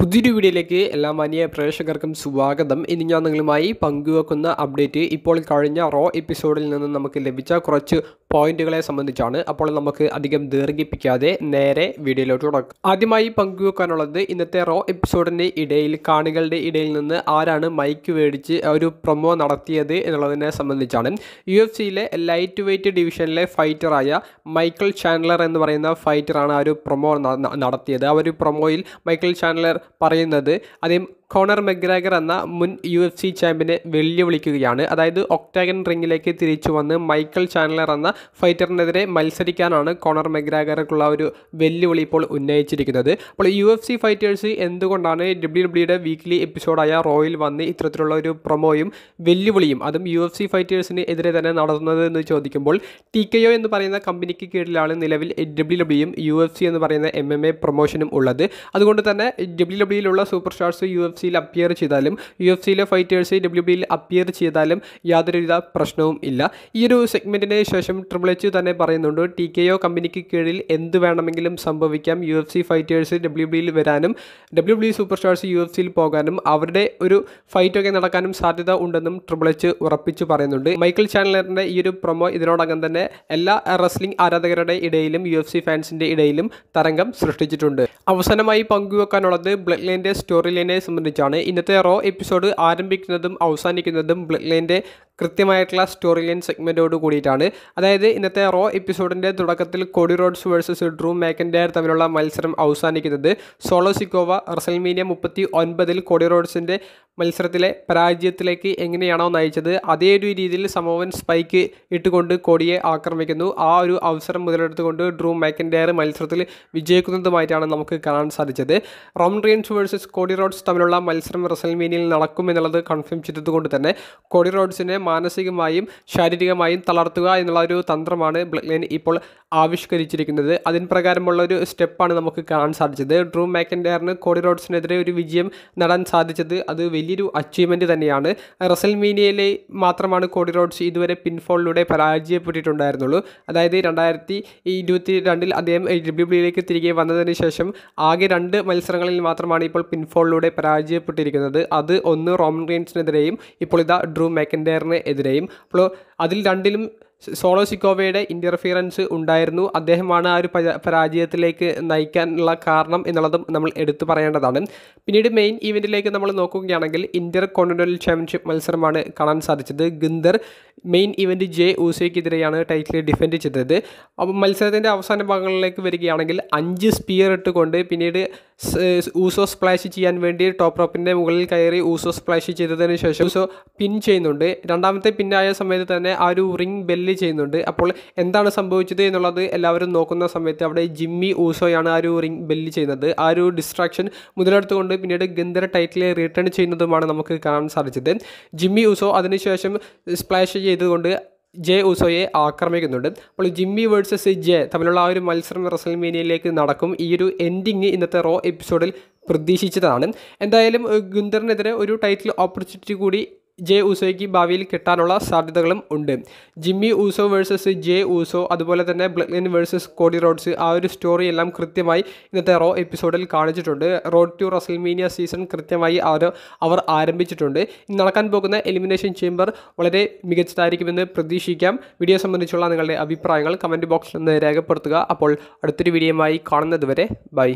പുതിയൊരു വീഡിയോയിലേക്ക് എല്ലാ മാന്യ പ്രേക്ഷകർക്കും സ്വാഗതം ഇനി ഞാൻ നിങ്ങളുമായി പങ്കുവെക്കുന്ന അപ്ഡേറ്റ് ഇപ്പോൾ കഴിഞ്ഞ റോ എപ്പിസോഡിൽ നിന്ന് നമുക്ക് ലഭിച്ച കുറച്ച് പോയിന്റുകളെ സംബന്ധിച്ചാണ് അപ്പോൾ നമുക്ക് അധികം ദീർഘിപ്പിക്കാതെ നേരെ വീഡിയോയിലോട്ട് തുടക്കം ആദ്യമായി പങ്കുവെക്കാനുള്ളത് ഇന്നത്തെ റോ എപ്പിസോഡിൻ്റെ ഇടയിൽ കാണികളുടെ ഇടയിൽ നിന്ന് ആരാണ് മൈക്ക് മേടിച്ച് ഒരു പ്രൊമോ നടത്തിയത് എന്നുള്ളതിനെ സംബന്ധിച്ചാണ് യു എഫ് സിയിലെ ലൈറ്റ് വെയ്റ്റ് ഡിവിഷനിലെ ഫൈറ്ററായ മൈക്കിൾ ചാൻലർ എന്ന് പറയുന്ന ഫൈറ്ററാണ് ആ ഒരു പ്രൊമോ നടത്തിയത് ആ ഒരു പ്രൊമോയിൽ മൈക്കിൾ ചാൻലർ പറയുന്നത് അതേ കോണർ മെഗ്രാഗർ എന്ന മുൻ യു എഫ് സി ചാമ്പ്യനെ വെല്ലുവിളിക്കുകയാണ് അതായത് ഒക്ടാഗൻ റിംഗിലേക്ക് തിരിച്ചു വന്ന് മൈക്കൽ ചാനലർ എന്ന ഫൈറ്ററിനെതിരെ മത്സരിക്കാനാണ് കോണർ മെഗ്രാഗർക്കുള്ള ഒരു വെല്ലുവിളി ഇപ്പോൾ ഉന്നയിച്ചിരിക്കുന്നത് അപ്പോൾ യു എഫ് സി ഫൈറ്റേഴ്സ് എന്തുകൊണ്ടാണ് ഡബ്ല്യു ഡബ്ല്യുടെ വീക്ക്ലി എപ്പിസോഡായ റോയിൽ വന്ന് ഇത്തരത്തിലുള്ള ഒരു പ്രൊമോയും വെല്ലുവിളിയും അതും യു എഫ് സി ഫൈറ്റേഴ്സിന് എതിരെ തന്നെ നടത്തുന്നത് എന്ന് ചോദിക്കുമ്പോൾ ടി കെ ഒ എന്ന് പറയുന്ന കമ്പനിക്ക് കീഴിലാണ് നിലവിൽ ഡബ്ല്യു ഡബ്ല്യുയും യു എഫ് സി എന്ന് പറയുന്ന എം എം എ പ്രൊമോഷനും ഉള്ളത് അതുകൊണ്ട് തന്നെ ഡബ്ല്യു ഡബ്ല്യുയിലുള്ള സൂപ്പർ സ്റ്റാർസ് യു എഫ് സിയിൽ അപ്പിയർ ചെയ്താലും യു എഫ് സിയിലെ ഫൈറ്റേഴ്സ് ഡബ്ല്യു ബിയിൽ അപ്പിയർ ചെയ്താലും യാതൊരുവിധ പ്രശ്നവും ഇല്ല ഈ ഒരു സെഗ്മെൻറ്റിന് ശേഷം ട്രിപ്പിൾ എച്ച് തന്നെ പറയുന്നുണ്ട് ടി കെ ഒ കമ്പനിക്ക് കീഴിൽ എന്ത് വേണമെങ്കിലും സംഭവിക്കാം U F C fighters W ബിയിൽ വരാനും W B super stars U F സിയിൽ പോകാനും അവരുടെ ഒരു ഫൈറ്റൊക്കെ നടക്കാനും സാധ്യത ഉണ്ടെന്നും ട്രിപ്പിൾ എച്ച് ഉറപ്പിച്ചു പറയുന്നുണ്ട് മൈക്കിൾ ചാനലറിൻ്റെ ഈ ഒരു പ്രൊമോ ഇതിനോടകം തന്നെ എല്ലാ റെസ്ലിംഗ് ആരാധകരുടെ ഇടയിലും യു എഫ് സി ഫാൻസിൻ്റെ ഇടയിലും തരംഗം സൃഷ്ടിച്ചിട്ടുണ്ട് അവസാനമായി പങ്കുവെക്കാനുള്ളത് ബ്ലഡ് ലൈൻ്റെ സ്റ്റോറി ലൈനെ സംബന്ധിച്ച് സംബന്ധിച്ചാണ് ഇന്നത്തെ റോ എപ്പിസോഡ് ആരംഭിക്കുന്നതും അവസാനിക്കുന്നതും ബ്ലഡ് ലൈൻ്റെ കൃത്യമായിട്ടുള്ള സ്റ്റോറി ലൈൻ സെഗ്മെൻറ്റോട് കൂടിയിട്ടാണ് അതായത് ഇന്നത്തെ റോ എപ്പിസോഡിൻ്റെ തുടക്കത്തിൽ Cody Rhodes versus Drew McIntyre തമ്മിലുള്ള മത്സരം അവസാനിക്കുന്നത് സോളോ സിക്കോവ റസൽമീനിയ മുപ്പത്തി ഒൻപതിൽ കോഡി റോഡ്സിൻ്റെ മത്സരത്തിലെ പരാജയത്തിലേക്ക് എങ്ങനെയാണോ നയിച്ചത് അതേ ഒരു രീതിയിൽ സമോവൻ സ്പൈക്ക് ഇട്ടുകൊണ്ട് കോടിയെ ആക്രമിക്കുന്നു ആ ഒരു അവസരം മുതലെടുത്തുകൊണ്ട് ഡ്രൂ മാക്കൻഡയർ മത്സരത്തിൽ വിജയിക്കുന്നതുമായിട്ടാണ് നമുക്ക് കാണാൻ സാധിച്ചത് Roman Reigns versus Cody Rhodes തമ്മിലുള്ള മത്സരം നടക്കും നടക്കുമെന്നുള്ളത് കൺഫേം ചെയ്തതുകൊണ്ട് തന്നെ കോഡി റോഡ്സിനെ മാനസികമായും ശാരീരികമായും തളർത്തുക എന്നുള്ള ഒരു തന്ത്രമാണ് ബ്ലെക്ലൈൻ ഇപ്പോൾ ആവിഷ്കരിച്ചിരിക്കുന്നത് അതിന് പ്രകാരമുള്ള ഒരു സ്റ്റെപ്പാണ് നമുക്ക് കാണാൻ സാധിച്ചത് ഡ്രൂ മാക്കൻഡയറിന് കോഡി റോഡ്സിനെതിരെ ഒരു വിജയം നേടാൻ സാധിച്ചത് അത് വലിയൊരു അച്ചീവ്മെൻ്റ് തന്നെയാണ് റസൽമീനിയയിലെ മാത്രമാണ് കോഡി റോഡ്സ് ഇതുവരെ പിൻഫോളിലൂടെ പരാജയപ്പെട്ടിട്ടുണ്ടായിരുന്നുള്ളൂ അതായത് രണ്ടായിരത്തി ഇരുപത്തി രണ്ടിൽ അദ്ദേഹം ഡബ്ല്യു ബിയിലേക്ക് തിരികെ വന്നതിന് ശേഷം ആകെ രണ്ട് മത്സരങ്ങളിൽ മാത്രമാണ് ഇപ്പോൾ പിൻഫോളിലൂടെ പരാജയപ്പെട്ടിരിക്കുന്നത് അത് ഒന്ന് റോമൻ റീൻസിനെതിരെയും ഇപ്പോൾ ഇതാ ഡ്രൂ മാക്കൻഡയറിന് എതിരെയും അപ്പോൾ അതിൽ രണ്ടിലും സോളോ സിക്കോവയുടെ ഇൻ്റർഫിയറൻസ് ഉണ്ടായിരുന്നു അദ്ദേഹമാണ് ആ ഒരു പരാജയത്തിലേക്ക് നയിക്കാനുള്ള കാരണം എന്നുള്ളതും നമ്മൾ എടുത്തു പറയേണ്ടതാണ് പിന്നീട് മെയിൻ ഈവൻറ്റിലേക്ക് നമ്മൾ നോക്കുകയാണെങ്കിൽ ഇന്റർ കോണ്ടിനൽ ചാമ്പ്യൻഷിപ്പ് മത്സരമാണ് കാണാൻ സാധിച്ചത് ഗിന്ദർ മെയിൻ ഇവൻറ്റ് ജെ ഊസയ്ക്കെതിരെയാണ് ടൈറ്റിൽ ഡിഫെൻഡ് ചെയ്തത് അപ്പം മത്സരത്തിൻ്റെ അവസാന ഭാഗങ്ങളിലേക്ക് വരികയാണെങ്കിൽ അഞ്ച് സ്പിയർ ഇട്ടുകൊണ്ട് പിന്നീട് ഊസോ സ്പ്ലാഷ് ചെയ്യാൻ വേണ്ടി ടോപ്പ് റോപ്പിൻ്റെ മുകളിൽ കയറി ഊസോ സ്പ്ലാഷ് ചെയ്തതിന് ശേഷം ഊസോ പിൻ ചെയ്യുന്നുണ്ട് രണ്ടാമത്തെ പിന്നായ സമയത്ത് തന്നെ ആ ഒരു റിംഗ് ബെല്ല് റിവീൽ ചെയ്യുന്നുണ്ട് അപ്പോൾ എന്താണ് സംഭവിച്ചത് എന്നുള്ളത് എല്ലാവരും നോക്കുന്ന സമയത്ത് അവിടെ ജിമ്മി ഊസോയാണ് ആ ഒരു റിംഗ് ബെല്ല് ചെയ്യുന്നത് ആ ഒരു ഡിസ്ട്രാക്ഷൻ മുതലെടുത്തുകൊണ്ട് പിന്നീട് ഗന്ധര ടൈറ്റിലെ റിട്ടേൺ ചെയ്യുന്നതുമാണ് നമുക്ക് കാണാൻ സാധിച്ചത് ജിമ്മി ഊസോ അതിനുശേഷം സ്പ്ലാഷ് ചെയ്തുകൊണ്ട് ജെ ഉസോയെ ആക്രമിക്കുന്നുണ്ട് അപ്പോൾ ജിമ്മി വേഴ്സസ് ജെ തമ്മിലുള്ള ആ ഒരു മത്സരം റസൽമേനിയയിലേക്ക് നടക്കും ഈ ഒരു എൻഡിങ് ഇന്നത്തെ റോ എപ്പിസോഡിൽ പ്രതീക്ഷിച്ചതാണ് എന്തായാലും ഗുന്ദറിനെതിരെ ഒരു ടൈറ്റിൽ ഓപ്പർച്യൂണിറ്റി കൂടി ജെ ഊസോയ്ക്ക് ഭാവിയിൽ കിട്ടാനുള്ള സാധ്യതകളും ഉണ്ട് Jimmy Uso versus J Uso അതുപോലെ തന്നെ ബ്ലക്ലിൻ വേഴ്സസ് കോഡി റോഡ്സ് ആ ഒരു സ്റ്റോറി എല്ലാം കൃത്യമായി ഇന്നത്തെ റോ എപ്പിസോഡിൽ കാണിച്ചിട്ടുണ്ട് റോഡ് ടു റസൽമീനിയ സീസൺ കൃത്യമായി അവർ അവർ ആരംഭിച്ചിട്ടുണ്ട് നടക്കാൻ പോകുന്ന എലിമിനേഷൻ ചേംബർ വളരെ മികച്ചതായിരിക്കുമെന്ന് പ്രതീക്ഷിക്കാം വീഡിയോ സംബന്ധിച്ചുള്ള നിങ്ങളുടെ അഭിപ്രായങ്ങൾ കമൻറ്റ് ബോക്സിൽ നിന്ന് രേഖപ്പെടുത്തുക അപ്പോൾ അടുത്തൊരു വീഡിയോയുമായി കാണുന്നതുവരെ ബൈ